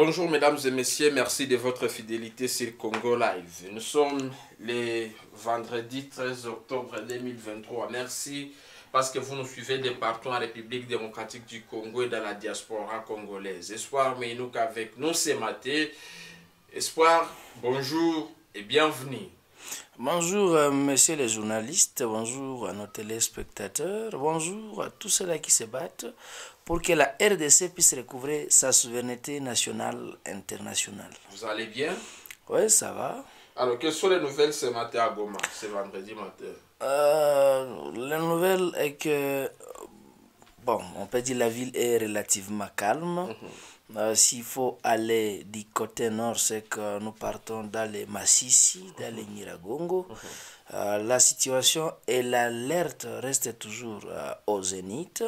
Bonjour mesdames et messieurs, merci de votre fidélité sur Congo Live. Nous sommes le vendredi 13 octobre 2023. Merci parce que vous nous suivez de partout en République démocratique du Congo et dans la diaspora congolaise. Espoir nous avec nous ce matin. Espoir, bonjour et bienvenue. Bonjour, euh, messieurs les journalistes, bonjour à nos téléspectateurs, bonjour à tous ceux-là qui se battent pour que la RDC puisse recouvrer sa souveraineté nationale, internationale. Vous allez bien Oui, ça va. Alors, quelles sont les nouvelles ce matin à Goma, ce vendredi matin euh, La nouvelle est que, bon, on peut dire la ville est relativement calme. Mhm. Euh, s'il faut aller du côté nord, c'est que nous partons dans les Massissi, dans les mhm. Niragongo. Mhm. Euh, la situation et l'alerte restent toujours euh, au zénith.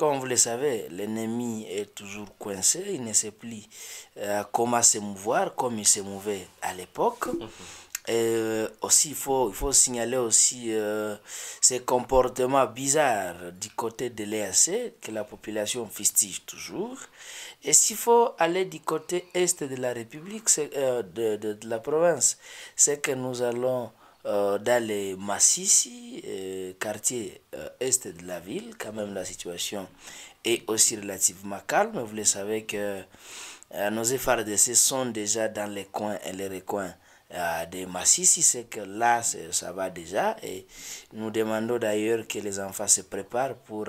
Comme vous le savez, l'ennemi est toujours coincé, il ne sait plus euh, comment se mouvoir comme il se mouvait à l'époque. Mhm. Et euh, aussi, il faut, il faut signaler aussi euh, ces comportements bizarres du côté de l'EAC que la population festive toujours. Et s'il faut aller du côté est de la République, euh, de, de, la province, c'est que nous allons euh, dans les massifs, euh, quartier euh, est de la ville, quand même la situation est aussi relativement calme. Vous le savez que euh, nos FRDC sont déjà dans les coins et les recoins des massifs. c'est que là ça va déjà et nous demandons d'ailleurs que les enfants se préparent pour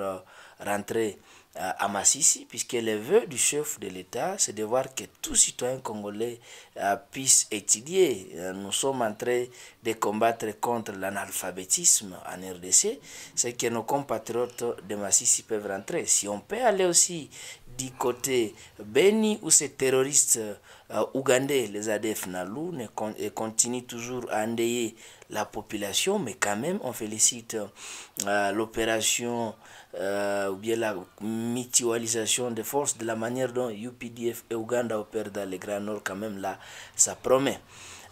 rentrer euh, à Massissi, puisque le vœu du chef de l'État, c'est de voir que tout citoyen congolais euh, puisse étudier. Euh, nous sommes en train de combattre contre l'analphabétisme en RDC, c'est que nos compatriotes de Massissi peuvent rentrer. Si on peut aller aussi côté béni ou ces terroristes ougandais, uh, les ADF Nalou, et continuent toujours à endayer la population, mais quand même on félicite uh, l'opération uh, ou bien la mutualisation des forces de la manière dont UPDF et Ouganda opèrent dans le Grand Nord, quand même là, ça promet.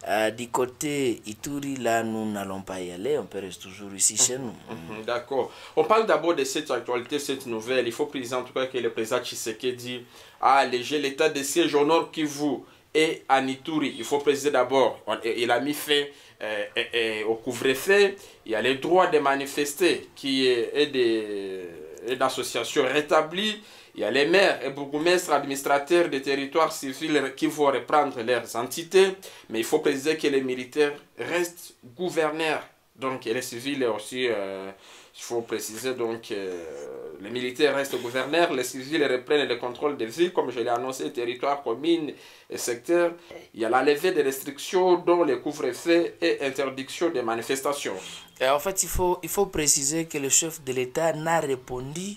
Euh, du côté Ituri, là, nous n'allons pas y aller, on peut rester toujours ici chez nous. Mhm, mhm, mhm, d'accord. On parle d'abord de cette actualité, cette nouvelle. Il faut préciser en tout cas que le président Tshisekedi a alléger l'état de siège au nord vous et à Ituri. Il faut préciser d'abord, il a mis fait euh, au couvre-feu. Il y a le droit de manifester qui est, est des une rétablie. Il y a les maires et bourgmestres administrateurs des territoires civils qui vont reprendre leurs entités. Mais il faut préciser que les militaires restent gouverneurs. Donc, les civils aussi euh, il faut préciser donc que euh, les militaires restent gouverneurs, les civils reprennent le contrôle des villes, comme je l'ai annoncé, territoires, communes et secteurs. Il y a la levée des restrictions, dont les couvre-feux et interdiction des manifestations. Et en fait, il faut, il faut préciser que le chef de l'État n'a répondu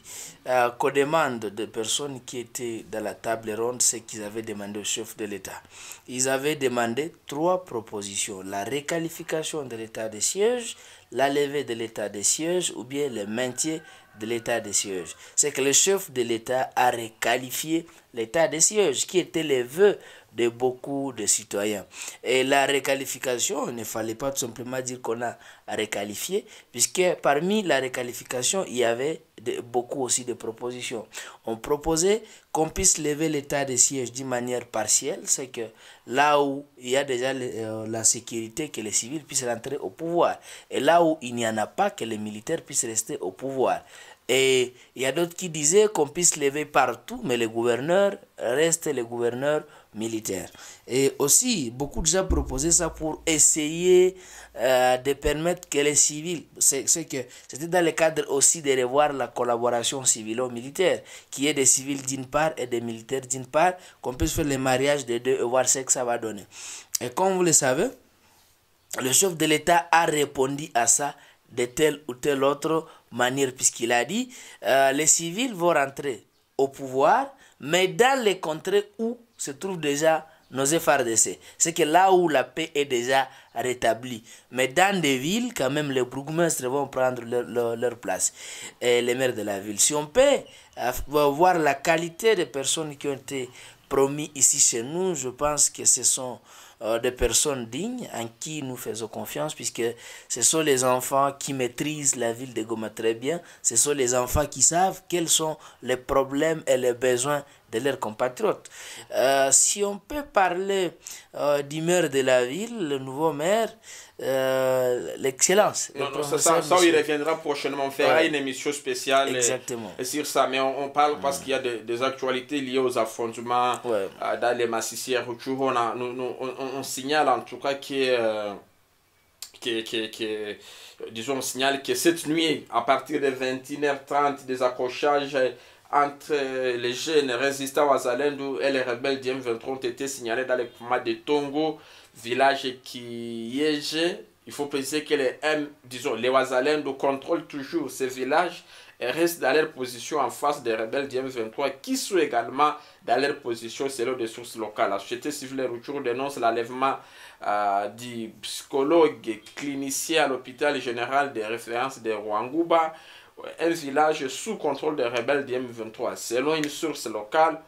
euh, qu'aux demandes des personnes qui étaient dans la table ronde, ce qu'ils avaient demandé au chef de l'État. Ils avaient demandé trois propositions. La réqualification de l'état de siège, la levée de l'état des sièges ou bien le maintien de l'état des sièges. C'est que le chef de l'état a requalifié l'état des sièges qui était le vœu de beaucoup de citoyens. Et la réqualification, il ne fallait pas tout simplement dire qu'on a réqualifié, puisque parmi la réqualification, il y avait de, beaucoup aussi de propositions. On proposait qu'on puisse lever l'état de siège d'une manière partielle, c'est que là où il y a déjà euh, la sécurité, que les civils puissent rentrer au pouvoir, et là où il n'y en a pas, que les militaires puissent rester au pouvoir. Et il y a d'autres qui disaient qu'on puisse lever partout, mais les gouverneurs restent les gouverneurs militaire. Et aussi, beaucoup de gens ça pour essayer euh, de permettre que les civils, c'est que c'était dans le cadre aussi de revoir la collaboration civilo-militaire, qui est des civils d'une part et des militaires d'une part, qu'on puisse faire le mariage des deux et voir ce que ça va donner. Et comme vous le savez, le chef de l'État a répondu à ça de telle ou telle autre manière, puisqu'il a dit, euh, les civils vont rentrer au pouvoir, mais dans les contrées où se trouve déjà nos FRDC. C'est que là où la paix est déjà rétablie. Mais dans des villes, quand même, les bourgmestres vont prendre leur, leur, place. Et les maires de la ville. Si on peut euh, voir la qualité des personnes qui ont été promis ici chez nous, je pense que ce sont euh, des personnes dignes en qui nous faisons confiance, puisque ce sont les enfants qui maîtrisent la ville de Goma très bien, ce sont les enfants qui savent quels sont les problèmes et les besoins de leurs compatriotes. Euh, si on peut parler euh, du maire de la ville, le nouveau maire, euh, l'excellence. Non, ça, ça, ça il reviendra prochainement. On fera une émission spéciale Exactement. Et, sur ça. Mais on, parle parce qu'il y a des actualités liées aux affrontements dans les massissières. On, a, on, on, signale en tout cas que que, que, que, disons, on signale que cette nuit, à partir de 21h30, des accrochages entre les jeunes résistants wazalendo et les rebelles du 23 ont été signalés dans les Puma de Tongo, village qui est il faut penser que les M, disons, les contrôlent toujours ces villages et restent dans leur position en face des rebelles du 23 qui sont également dans leur position selon des sources locales. La société civile Routour dénonce l'enlèvement euh, du psychologue clinicien à l'hôpital général des références de Rwanguba un village sous contrôle des rebelles du 23 Selon une source locale,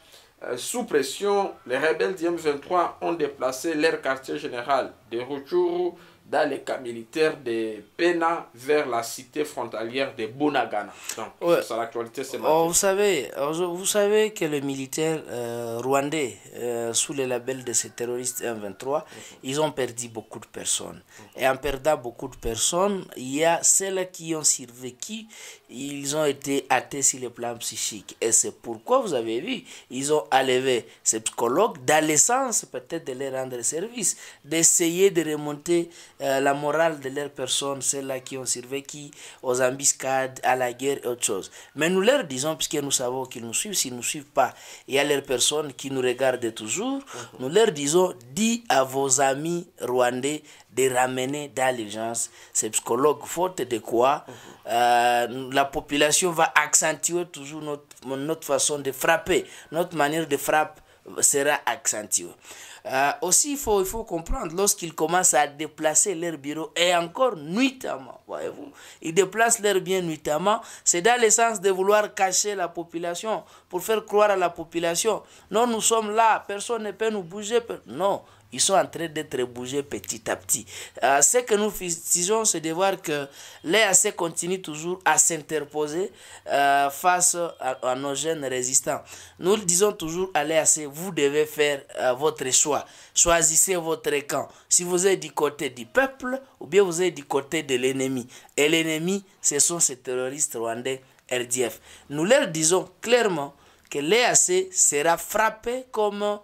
euh, sous pression, les rebelles du 23 ont déplacé leur quartier général de Routourou dans les cas militaires de Pena vers la cité frontalière de Bonagana. Donc, l'actualité c'est oh, vous savez, oh, vous savez que les militaires euh, rwandais, euh, sous le label de ces terroristes 123, 23 mhm. ils ont perdu beaucoup de personnes. Et en perdant beaucoup de personnes, il y a celles qui ont survécu, ils ont été athées sur le plan psychique. Et c'est pourquoi, vous avez vu, ils ont enlevé ces psychologues dans l'essence peut-être de les rendre service, d'essayer de remonter euh, la morale de leurs personnes, celles-là qui ont survécu aux embuscades, à la guerre et autre chose. Mais nous leur disons, puisque nous savons qu'ils nous suivent, s'ils ne nous suivent pas, il y a leurs personnes qui nous regardent toujours, mhm. nous leur disons, dis à vos amis rwandais de ramener dans l'urgence ces psychologues, faute de quoi mhm. euh, la population va accentuer toujours notre, notre façon de frapper, notre manière de frappe sera accentuée. Euh, aussi, il faut, il faut comprendre, lorsqu'ils commencent à déplacer leurs bureaux, et encore nuitamment, voyez-vous, ils déplacent leurs biens nuitamment, c'est dans le sens de vouloir cacher la population, pour faire croire à la population, non, nous sommes là, personne ne peut nous bouger. Non, ils sont en train d'être bougés petit à petit. Euh, ce que nous faisons, c'est de voir que l'EAC continue toujours à s'interposer euh, face à, nos jeunes résistants. Nous disons toujours à l'EAC, vous devez faire euh, votre choix. Choisissez votre camp. Si vous êtes du côté du peuple ou bien vous êtes du côté de l'ennemi. Et l'ennemi, ce sont ces terroristes rwandais RDF. Nous leur disons clairement que l'EAC sera frappé comme...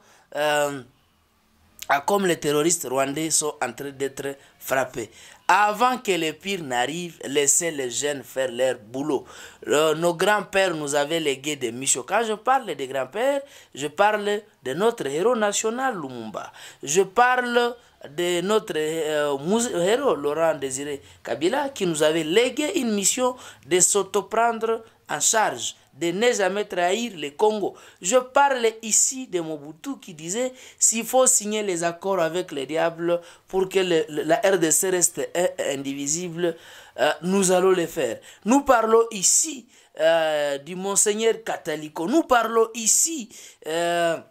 Ah, comme les terroristes rwandais sont en train d'être frappés. Avant que le pire n'arrive, laissez les jeunes faire leur boulot. Euh, nos grands-pères nous avaient légué des missions. Quand je parle des grands-pères, je parle de notre héros national, Lumumba. Je parle de notre euh, héros, Laurent Désiré Kabila, qui nous avait légué une mission de s'autoprendre en charge de ne jamais trahir le Congo. Je parle ici de Mobutu qui disait s'il faut signer les accords avec les diables pour que la RDC reste euh, indivisible, euh, nous allons le faire. Nous parlons ici euh, du monseigneur Catalico. Nous parlons ici de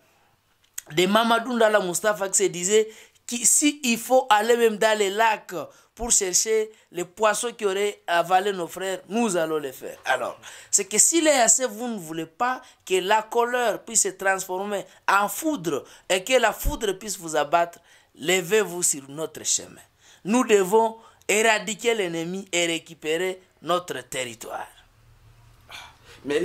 Mamadou Ndala Mustafa qui disait que il faut aller même dans les lacs pour chercher les poissons qui auraient avalé nos frères, nous allons les faire. Alors, c'est que si est assez, vous ne voulez pas que la colère puisse se transformer en foudre et que la foudre puisse vous abattre, levez-vous sur notre chemin. Nous devons éradiquer l'ennemi et récupérer notre territoire les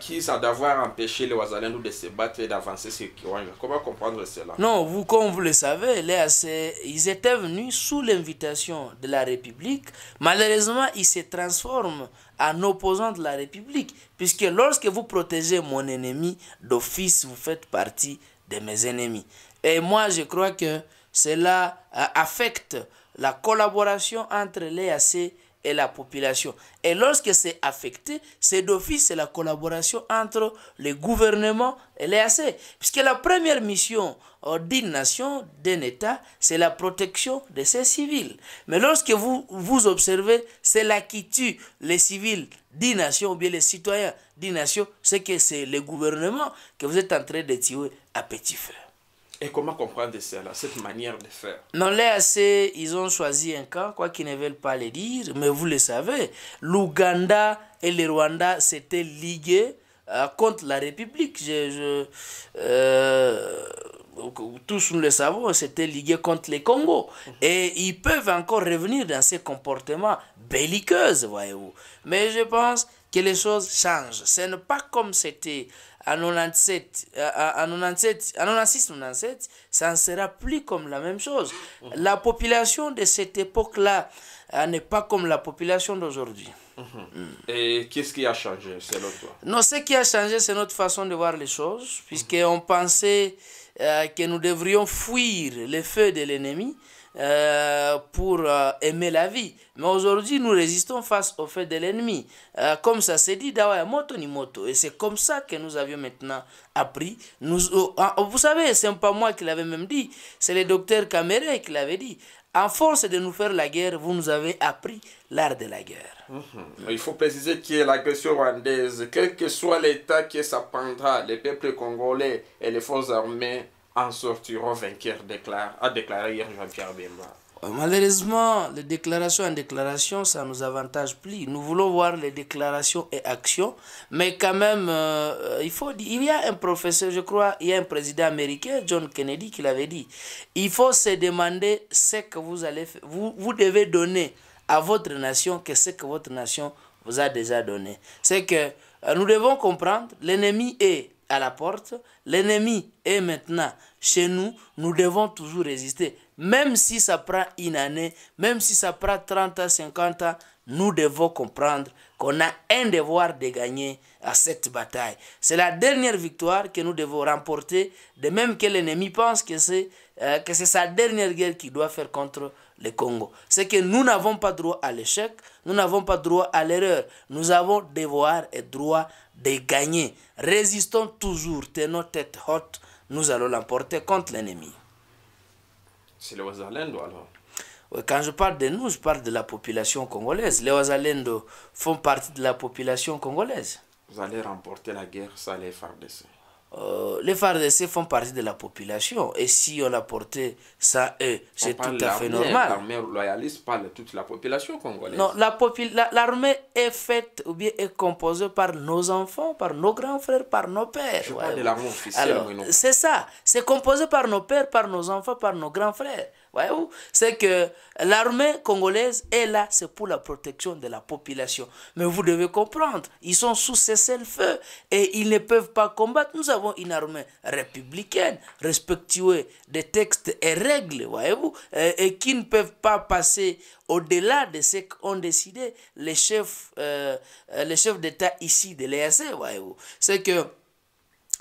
qui ça d'avoir empêché les Ouazalendou de se battre et d'avancer sur Kiwanga. Comment comprendre cela Non, vous, comme vous le savez, les AC, ils étaient venus sous l'invitation de la République. Malheureusement, ils se transforment en opposants de la République. Puisque lorsque vous protégez mon ennemi, d'office, vous faites partie de mes ennemis. Et moi, je crois que cela euh, affecte la collaboration entre les AC et la population. Et lorsque c'est affecté, c'est d'office c'est la collaboration entre le gouvernement et les Puisque la première mission euh, d'une nation, d'un État, c'est la protection de ses civils. Mais lorsque vous, vous observez, c'est là qui tue les civils d'une nation ou bien les citoyens d'une nation, c'est que c'est le gouvernement que vous êtes en train de tirer à petit feu. Et comment comprendre cela, cette manière de faire non les assez ils ont choisi un camp, quoi qu'ils ne veulent pas le dire, mais vous le savez, l'Ouganda et le Rwanda s'étaient ligués euh, contre la République. Je, euh, tous nous le savons, s'étaient ligués contre les Congo. Et ils peuvent encore revenir dans ces comportements belliqueux, voyez-vous. Mais je pense que les choses changent. Ce n'est pas comme c'était en 97, euh, euh, en 96, 97, ça ne sera plus comme la même chose. Mhm. La population de cette époque-là euh, n'est pas comme la population d'aujourd'hui. Mhm. Mm. Et qu'est-ce qui a changé selon toi Non, ce qui a changé, c'est notre façon de voir les choses, puisqu'on pensait que nous devrions fuir les feux de l'ennemi. Euh, pour euh, aimer la vie. Mais aujourd'hui, nous résistons face au fait de l'ennemi. Euh, comme ça s'est dit, Moto ni Moto. Et c'est comme ça que nous avions maintenant appris. Nous, oh, ah, oh, vous savez, c'est pas moi qui l'avais même dit, c'est le docteur Kamere qui l'avait dit. En force de nous faire la guerre, vous nous avez appris l'art de la guerre. Mhm. Il faut préciser que l'agression rwandaise, quel que soit l'État qui s'apprendra, les peuples congolais et les forces armées en sortiront vainqueurs, déclare, a déclaré hier Jean-Pierre Bemba. Euh, malheureusement, les déclarations en déclarations ça nous avantage plus. Nous voulons voir les déclarations et actions, mais quand même, euh, euh, il faut il y a un professeur, je crois, il y a un président américain, John Kennedy, qui l'avait dit. Il faut se demander ce que vous allez faire. Vous, devez donner à votre nation que ce que votre nation vous a déjà donné. C'est que nous devons comprendre, l'ennemi est à la porte, l'ennemi est maintenant chez nous, nous devons toujours résister. Même si ça prend une année, même si ça prend 30 ans, 50 ans, nous devons comprendre qu'on a un devoir de gagner à cette bataille. C'est la dernière victoire que nous devons remporter, de même que l'ennemi pense que c'est euh, que c'est sa dernière guerre qu'il doit faire contre le Congo. C'est que nous n'avons pas droit à l'échec, nous n'avons pas droit à l'erreur. Nous avons devoir et droit de gagner. Résistons toujours, tenons tête haute, nous allons l'emporter contre l'ennemi. C'est les Wazalendo alors Quand je parle de nous, je parle de la population congolaise. Les Wazalendo font partie de la population congolaise. Vous allez remporter la guerre, ça les euh, les FARDC font partie de la population. Et si on porté ça eux, c'est tout à fait normal. L'armée loyaliste parle toute la population congolaise. Non, l'armée est faite ou bien est composée par nos enfants, par nos grands frères, par nos pères. Je parle C'est ça. C'est composé par nos pères, par nos enfants, par nos grands frères. C'est que l'armée congolaise est là, c'est pour la protection de la population. Mais vous devez comprendre, ils sont sous cessez-le-feu et ils ne peuvent pas combattre. Nous avons une armée républicaine, respectueuse des textes et règles, voyez-vous, et, qui ne peuvent pas passer au-delà de ce qu'ont décidé les chefs, euh, euh, chefs d'État ici de l'EAC, voyez-vous. C'est que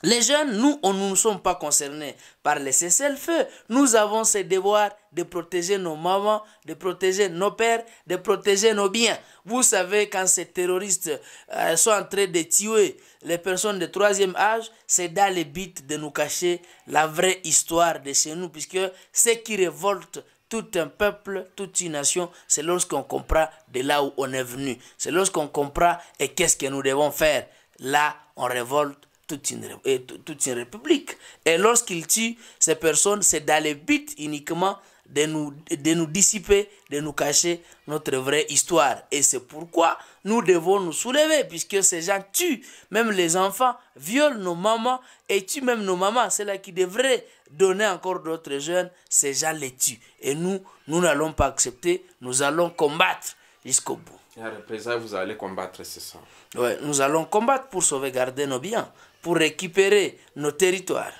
les jeunes, nous, on, nous ne sommes pas concernés par les cessez-le-feu. Nous avons ce devoir de protéger nos mamans, de protéger nos pères, de protéger nos biens. Vous savez, quand ces terroristes euh, sont en train de tuer les personnes de troisième âge, c'est dans les bites de nous cacher la vraie histoire de chez nous, puisque ce qui révolte tout un peuple, toute une nation, c'est lorsqu'on comprend de là où on est venu. C'est lorsqu'on comprend et qu'est-ce que nous devons faire. Là, on révolte toute, une, une république. Et lorsqu'ils tuent ces personnes, c'est dans le but uniquement de nous, de nous dissiper, de nous cacher notre vraie histoire. Et c'est pourquoi nous devons nous soulever, puisque ces gens tuent même les enfants, violent nos mamans et tuent même nos mamans. C'est là qui devrait donner encore d'autres jeunes. Ces gens les tuent. Et nous, nous n'allons pas accepter, nous allons combattre jusqu'au bout. à représenter vous allez combattre, c'est ça Oui, nous allons combattre pour sauvegarder nos biens pour récupérer nos territoires.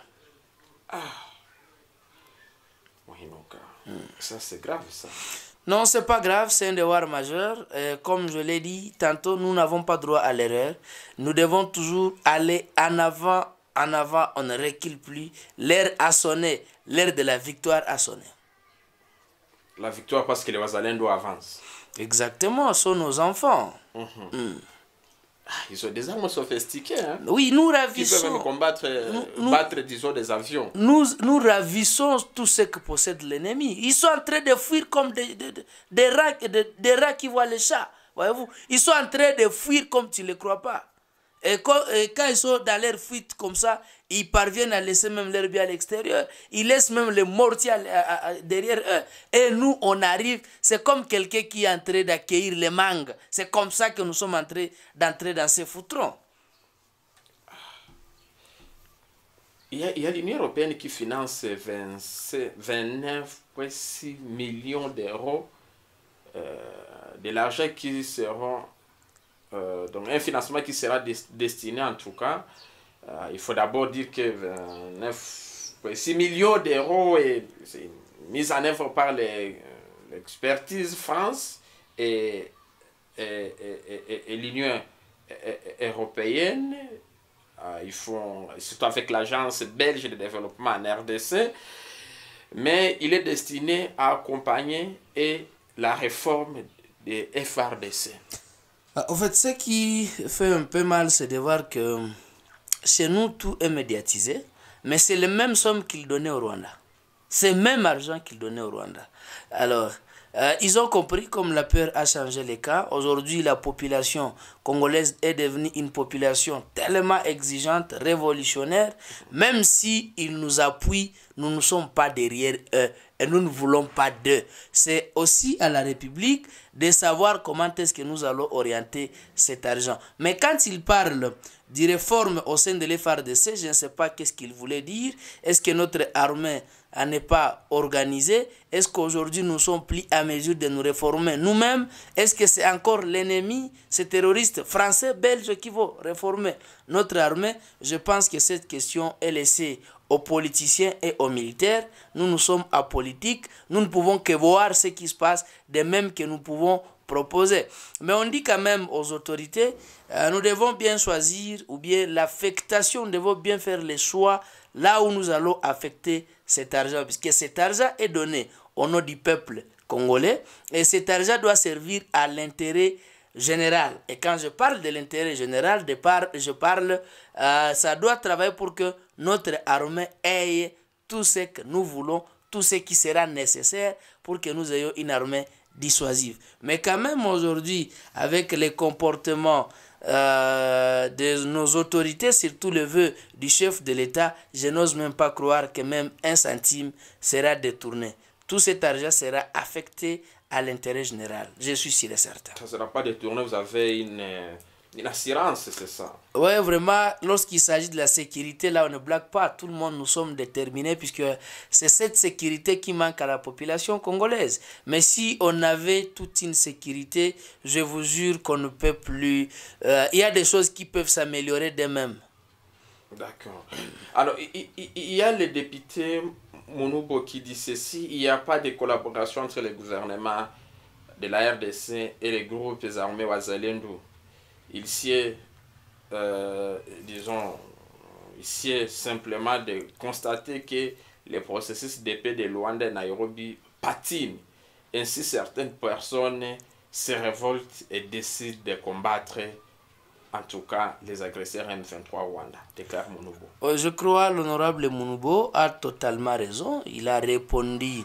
Ah. Ça, c'est grave, ça. Non, c'est pas grave, c'est un devoir majeur. Euh, comme je l'ai dit tantôt, nous n'avons pas droit à l'erreur. Nous devons toujours aller en avant, en avant, on ne recule plus. L'heure a sonné, l'heure de la victoire a sonné. La victoire parce que les Oisaliens doivent avancer. Exactement, sont nos enfants. Mhm. Mm. Ah, ils sont des armes sophistiquées. Hein. oui, nous ravissons. Qui peuvent combattre, euh, battre, disons, des avions. Nous, nous ravissons tout ce que possède l'ennemi. Ils sont en train de fuir comme des, des, rats, qui voient les chats. Voyez-vous Ils sont en train de fuir comme tu ne les crois pas. Et quand, ils sont dans leur fuite comme ça, ils parviennent à laisser même leur bien à l'extérieur. Ils laissent même les mortiers derrière eux. Et nous, on arrive, c'est comme quelqu'un qui est en train d'accueillir les mangues. C'est comme ça que nous sommes en train d'entrer dans ces foutrons. Il y, a, l'Union européenne qui finance 29,6 millions d'euros euh, de l'argent qui seront euh, donc un financement qui sera destiné en tout cas, euh, il faut d'abord dire que 6 euh, millions d'euros est, mis en œuvre par l'expertise France et, l'Union e, e, e, européenne. ils font, surtout avec l'agence belge de développement en RDC, mais il est destiné à accompagner et la réforme des FRDC. En ah, fait, ce qui fait un peu mal, c'est de voir que chez nous, tout est médiatisé, mais c'est le même somme qu'ils donnaient au Rwanda. C'est le même argent qu'ils donnaient au Rwanda. Alors, euh, ils ont compris comme la peur a changé les cas. Aujourd'hui, la population congolaise est devenue une population tellement exigeante, révolutionnaire. Même s'ils nous appuient, nous ne sommes pas derrière eux et nous ne voulons pas d'eux. C'est aussi à la République de savoir comment est-ce que nous allons orienter cet argent. Mais quand il parle de réforme au sein de l'FRDC, je ne sais pas qu'est-ce qu'il voulait dire. Est-ce que notre armée à n'est pas organisé Est-ce qu'aujourd'hui nous sommes plus à mesure de nous réformer nous-mêmes Est-ce que c'est encore l'ennemi, ces terroristes français, belges qui vont réformer notre armée Je pense que cette question est laissée aux politiciens et aux militaires. Nous, nous sommes apolitiques. Nous ne pouvons que voir ce qui se passe, de même que nous pouvons proposer. Mais on dit quand même aux autorités, euh, nous devons bien choisir ou bien l'affectation, nous devons bien faire les choix là où nous allons affecter cet argent, puisque cet argent est donné au nom du peuple congolais et cet argent doit servir à l'intérêt général. Et quand je parle de l'intérêt général, je parle, euh, ça doit travailler pour que notre armée ait tout ce que nous voulons, tout ce qui sera nécessaire pour que nous ayons une armée dissuasive. Mais quand même aujourd'hui, avec les comportements euh, de nos autorités, surtout le vœu du chef de l'État, je n'ose même pas croire que même un centime sera détourné. Tout cet argent sera affecté à l'intérêt général. Je suis sûr et certain. Ça ne sera pas détourné, vous avez une euh, L'assurance, c'est ça. Oui, vraiment, lorsqu'il s'agit de la sécurité, là, on ne blague pas. Tout le monde, nous sommes déterminés puisque c'est cette sécurité qui manque à la population congolaise. Mais si on avait toute une sécurité, je vous jure qu'on ne peut plus... Euh, il y a des choses qui peuvent s'améliorer d'elles-mêmes. D'accord. Alors, il y, a le député Mounoubo qui dit ceci, il n'y a pas de collaboration entre le gouvernement de la RDC et les groupes armés wazalendo il s'y euh, disons, il sied simplement de constater que les processus de paix de Luanda et Nairobi patinent. Ainsi, certaines personnes se révoltent et décident de combattre, en tout cas, les agresseurs M23 Rwanda, déclare Mounoubo. Euh, je crois l'honorable Mounoubo a totalement raison. Il a répondu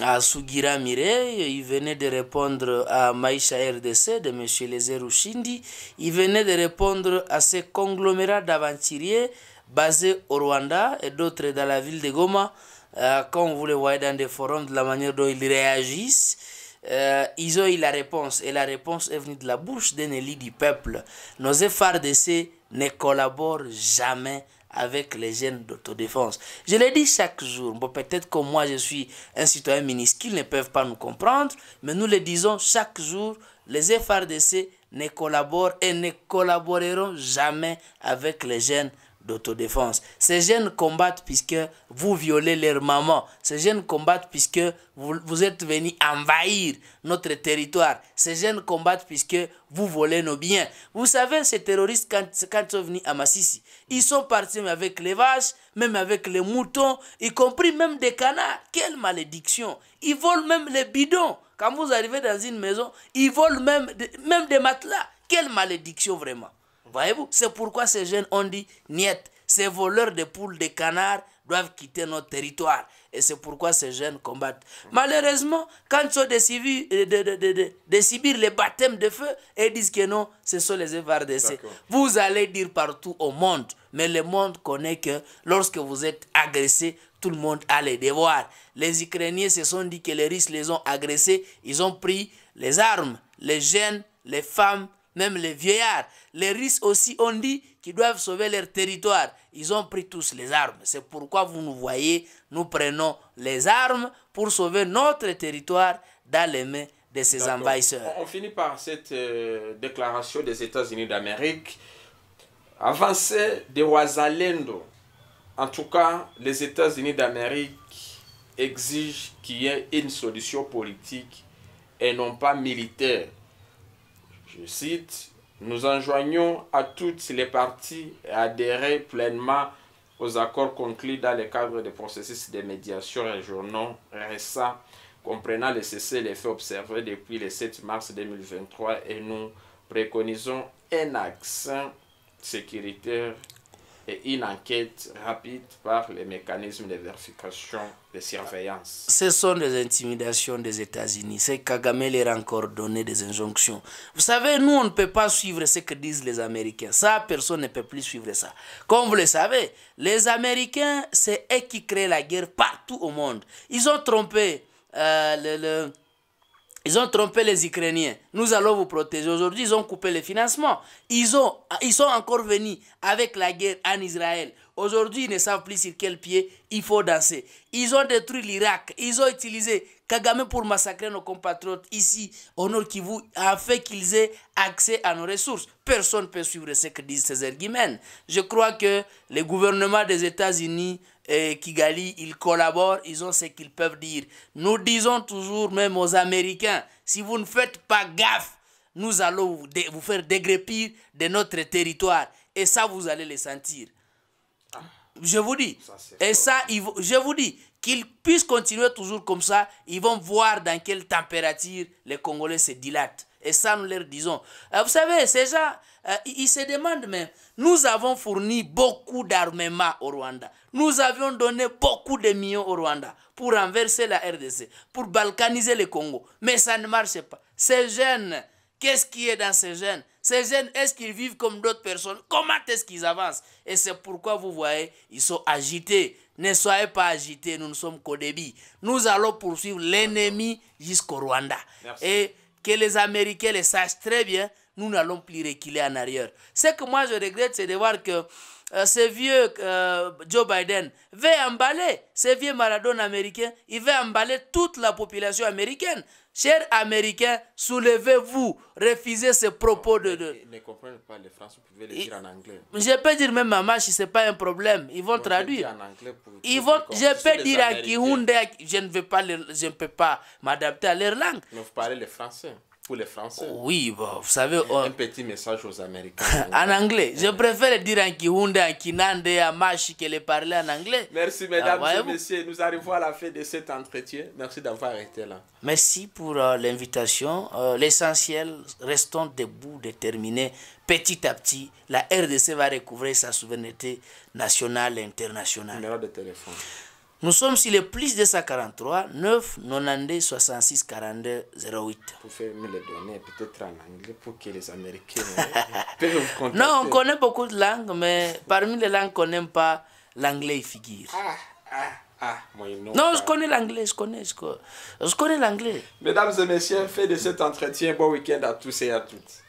à Sugira Mireille, il venait de répondre à Maïcha RDC de M. Lézerou Ushindi, il venait de répondre à ces conglomérats d'aventuriers basés au Rwanda et d'autres dans la ville de Goma, euh, quand vous le voyez dans des forums, de la manière dont ils réagissent. Euh, ils ont eu la réponse et la réponse est venue de la bouche d'un élu du peuple. Nos ces ne collaborent jamais avec les jeunes d'autodéfense. Je le dis chaque jour. Bon, peut-être que moi, je suis un citoyen ministre, minuscule, ne peuvent pas nous comprendre, mais nous le disons chaque jour, les FRDC ne collaborent et ne collaboreront jamais avec les jeunes d'autodéfense. Ces jeunes combattent puisque vous violez leur maman. Ces jeunes combattent puisque vous, êtes venus envahir notre territoire. Ces jeunes combattent puisque vous volez nos biens. Vous savez, ces terroristes, quand, ils sont venus à Massissi, ils sont partis avec les vaches, même avec les moutons, y compris même des canards. Quelle malédiction Ils volent même les bidons. Quand vous arrivez dans une maison, ils volent même, même des matelas. Quelle malédiction vraiment Voyez-vous, c'est pourquoi ces jeunes ont dit, niet, ces voleurs de poules, de canards doivent quitter notre territoire. Et c'est pourquoi ces jeunes combattent. Malheureusement, quand ils sont euh, de, civils, de, de, subir les baptêmes de feu, ils disent que non, ce sont les FRDC. Vous allez dire partout au monde, mais le monde connaît que lorsque vous êtes agressé, tout le monde a les devoirs. Les Ukrainiens se sont dit que les Russes les ont agressés, ils ont pris les armes, les jeunes, les femmes, même les vieillards, les russes aussi ont dit qu'ils doivent sauver leur territoire. Ils ont pris tous les armes. C'est pourquoi vous nous voyez, nous prenons les armes pour sauver notre territoire dans les mains de ces envahisseurs. On, finit par cette euh, déclaration des États-Unis d'Amérique. Avancée de Wazalendo. En tout cas, les États-Unis d'Amérique exigent qu'il y ait une solution politique et non pas militaire je cite, Nous enjoignons à toutes les parties adhérer pleinement aux accords conclus dans le cadre des processus de médiation régionaux récents comprenant les cessez les faits observés depuis le 7 mars 2023 et nous préconisons un accent sécuritaire et une enquête rapide par les mécanismes de vérification de surveillance. Ce sont des intimidations des États-Unis. C'est Kagame leur a encore donné des injonctions. Vous savez, nous, on ne peut pas suivre ce que disent les Américains. Ça, personne ne peut plus suivre ça. Comme vous le savez, les Américains, c'est eux qui créent la guerre partout au monde. Ils ont trompé euh, le, le ils ont trompé les Ukrainiens. Nous allons vous protéger. Aujourd'hui, ils ont coupé les financements. Ils, ont, ils sont encore venus avec la guerre en Israël. Aujourd'hui, ils ne savent plus sur quel pied il faut danser. Ils ont détruit l'Irak. Ils ont utilisé Kagame pour massacrer nos compatriotes ici, au Nord Kivu, afin qu'ils aient accès à nos ressources. Personne ne peut suivre ce que disent ces arguments. Je crois que le gouvernement des États-Unis et Kigali, ils collaborent, ils ont ce qu'ils peuvent dire. Nous disons toujours, même aux Américains, si vous ne faites pas gaffe, nous allons vous, faire dégrépir de notre territoire. Et ça, vous allez le sentir. Je vous dis. et ça, je vous dis, qu'ils puissent continuer toujours comme ça, ils vont voir dans quelle température les Congolais se dilatent. Et ça, nous leur disons. Ah, vous savez, c'est ça... Euh, ils se demandent même, nous avons fourni beaucoup d'armements au Rwanda. Nous avions donné beaucoup de millions au Rwanda pour renverser la RDC, pour balkaniser le Congo. Mais ça ne marche pas. Ces jeunes, qu'est-ce qui est dans ces jeunes Ces jeunes, est-ce qu'ils vivent comme d'autres personnes Comment est-ce qu'ils avancent Et c'est pourquoi vous voyez, ils sont agités. Ne soyez pas agités, nous ne sommes qu'au débit. Nous allons poursuivre l'ennemi jusqu'au Rwanda. Et que les Américains le sachent très bien, nous n'allons plus reculer en arrière. Ce que moi je regrette, c'est de voir que euh, ce vieux euh, Joe Biden veut emballer, ce vieux Maradona américain, il veut emballer toute la population américaine. Chers Américains, soulevez-vous, refusez ces propos de... Ils ne comprennent pas les Français, vous pouvez les dire en anglais. Je peux dire même à si ce n'est pas un problème, ils vont traduire. ils vont, je peux dire à Kihunde, je ne, veux pas, je ne peux pas m'adapter à leur langue. Mais vous parlez le français. Pour les Français Oui, vous savez... Un petit message aux Américains. en anglais. Je préfère dire en Kihunda, en Kinande, en Machi que les parler en anglais. Merci, ah, mesdames et messieurs. Nous arrivons à la fin de cet entretien. Merci d'avoir été là. Merci pour euh, l'invitation. Euh, l'essentiel, restons debout, déterminés. Petit à petit, la RDC va recouvrer sa souveraineté nationale et internationale. Numéro de téléphone nous sommes sur le plus 243 9 92 66 42 08. Vous pouvez me les donner peut-être en anglais pour que les Américains euh, puissent vous contacter. Non, on connaît beaucoup de langues, mais parmi les langues qu'on n'aime pas, l'anglais figure. Ah, ah. Ah, moi, non, non, je connais l'anglais, je connais, je connais, connais l'anglais. Mesdames et messieurs, faites de cet entretien bon week-end à tous et à toutes.